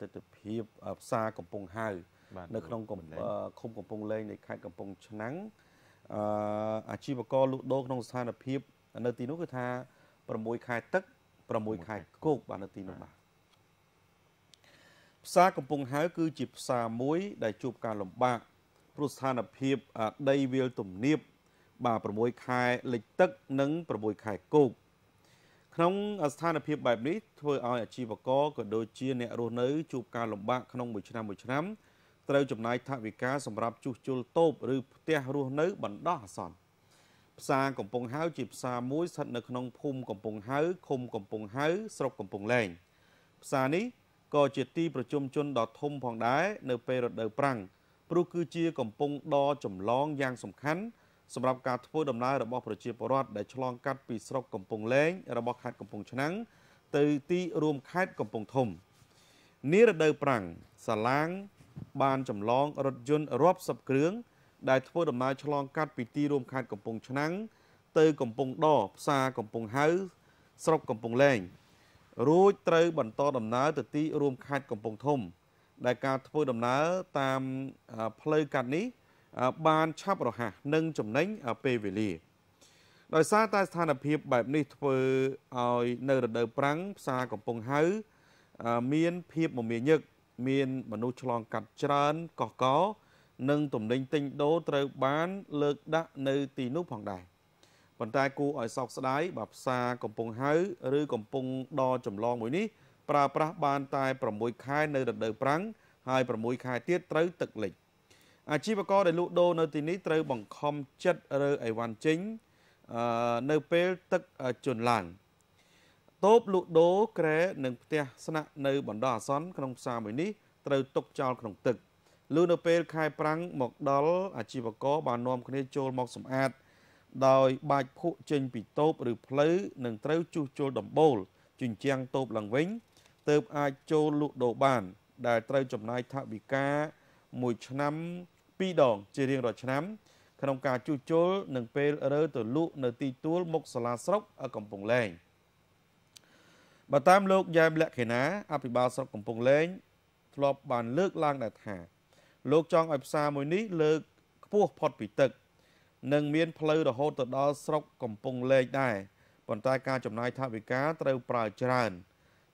ទិដ្ឋភាពផ្សារកំពង់ហៅនៅក្នុងឃុំកំពង់លេងនៃខេត្តកំពង់ឆ្នាំងអឺអាជីវករលក់ដូរក្នុងស្ថានភាពនៅទីនោះគឺថា6ខែទឹក6ខែគោកបាទនៅទីនោះបាទផ្សារកំពង់ហៅគឺជាផ្សារមួយ ដែលជួបការលំបាក ព្រោះស្ថានភាពដីវាលទំនាប បាទ6ខែលិចទឹក និង6ខែគោកក្នុងស្ថានភាពបែបនេះធ្វើឲ្យអាជីវករក៏ដូចជាអ្នករស់នៅជួបការលំបាកក្នុងមួយឆ្នាំមួយឆ្នាំត្រូវចំណាយថវិកាសម្រាប់ជួសជុលតូបឬផ្ទះរស់នៅ បណ្ដោះអាសន្នផ្សារកំពង់ហៅជាផ្សារមួយស្ថិតនៅក្នុងភូមិកំពង់ហៅឃុំកំពង់ហៅស្រុកកំពង់លែងផ្សារនេះក៏ជាទី ប្រជុំជនដ៏ធំផងដែរនៅពេលរដូវប្រាំងព្រោះគឺជា កំពង់ដ៏ចម្លងយ៉ាងសំខាន់សម្រាប់ការធ្វើដំណើររបស់ប្រជាពលរដ្ឋដែលឆ្លងកាត់ពីស្រុកកំពង់លែងរបស់ខេត្តកំពង់ឆ្នាំងទៅទីរួមខេត្តកំពង់ធំនារដូវប្រាំងសាឡាង បានចម្លងរថយន្តរាប់សិបគ្រឿងដែលធ្វើដំណើរឆ្លងកាត់ពីទីរួមខេត្តកំពង់ឆ្នាំងទៅកំពង់ដរផ្សារកំពង់ហៅស្រុកកំពង់លែងរួចត្រូវបន្តដំណើរទៅទីរួមខេត្តកំពង់ធំ ដែលការធ្វើដំណើរតាមផ្លូវកាត់នេះបានឆាប់រហ័សនិងចំណេញពេលវេលាដោយសារតែស្ថានភាពបែបនេះធ្វើឲ្យនៅរដូវប្រាំងផ្សារកំពង់ហៅ មានភាពមមាញឹក មានមនុស្សឆ្លងកាត់ច្រើនកកកនិងទំនិញទិញដូរត្រូវបាន លើកដាក់នៅទីនោះផងដែរប៉ុន្តែគួរឲ្យសោកស្ដាយបើផ្សារកំពង់ហៅ ឬកំពង់ដចម្លងមួយនេះប្រើប្រាស់បានតែ6ខែនៅរដូវប្រាំងហើយ6ខែទៀតត្រូវទឹកលិច។អាជីវករដែលលក់ដូរនៅ ទីនេះត្រូវបង្ខំចិត្តរើអីវ៉ាន់ចេញនៅពេលទឹកជន់ឡើងតូបលក់ដូរក្រែនិងផ្ទះស្នាក់នៅបណ្ដោះអាសន្នក្នុងផ្សារមួយនេះត្រូវຕົកចោលក្នុងទឹកលុះនៅពេលខែប្រាំង មកដល់អាជីវករបាននាំគ្នាចូលមកសម្អាត ដោយ បាច់ភក់ចេញពីតូបឬផ្លូវនឹងត្រូវជួសជុលដំបូល ជញ្ជាំងតូបឡើងវិញទើបអាចចូលលក់ដូរបានដែលត្រូវចំណាយថវិកាមួយឆ្នាំ2ដង ជារៀងរាល់ឆ្នាំ ក្នុងការជួសជុលនិងពេលរើទៅលក់នៅទីទួលមុខសាលាស្រុកកំពង់លែងបើតាមលោកយ៉ែមលក្ខិណាអភិបាលស្រុកកំពង់លែងធ្លាប់បានលើកឡើងដែរថា លោកចង់ឲ្យផ្សារមួយនេះលើក ខ្ពស់ផុតពីទឹកនិងមានផ្លូវរហូតទៅដល់ស្រុកកំពង់លែងដែរប៉ុន្តែការចំណាយថវិកាត្រូវប្រើច្រើន។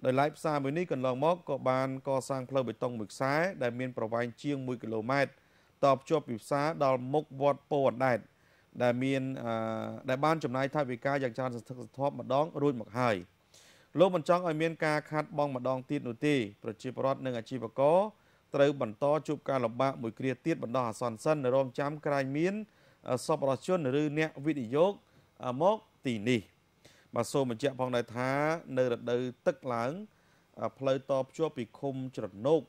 ដោយឡាយផ្សារមួយនេះកន្លងមកក៏បានកសាងផ្លូវបេតុងមួយខ្សែដែលមានប្រវែងជាង1គីឡូម៉ែត្រតភ្ជាប់ពីផ្សារដល់មុខវត្តពោអណ្ដែតដែលមានដែលបានចំណាយថវិកាយ៉ាងច្រើនសន្ធឹកសន្ធាប់ម្ដងរួចមកហើយលោកមិនចង់ឲ្យមានការខាត់បងម្ដងទៀតនោះទេប្រជាពលរដ្ឋនិងអាជីវករត្រូវបន្តជួបការលំបាកមួយគ្រាទៀតបណ្ដោះអាសន្នសិនរងចាំក្រែងមានសពរជនឬអ្នកវិនិយោគមកទីនេះ។បាទសូមបញ្ជាក់ផងដែរថានៅរដូវទឹកឡើងផ្លូវតភ្ជាប់ពីឃុំច្រណោក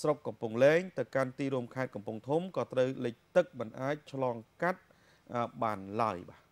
ស្រុកកំពង់លែងទៅកាន់ទីរួមខេត្តកំពង់ធំក៏ត្រូវលិចទឹកមិនអាចឆ្លងកាត់បានឡើយបាទ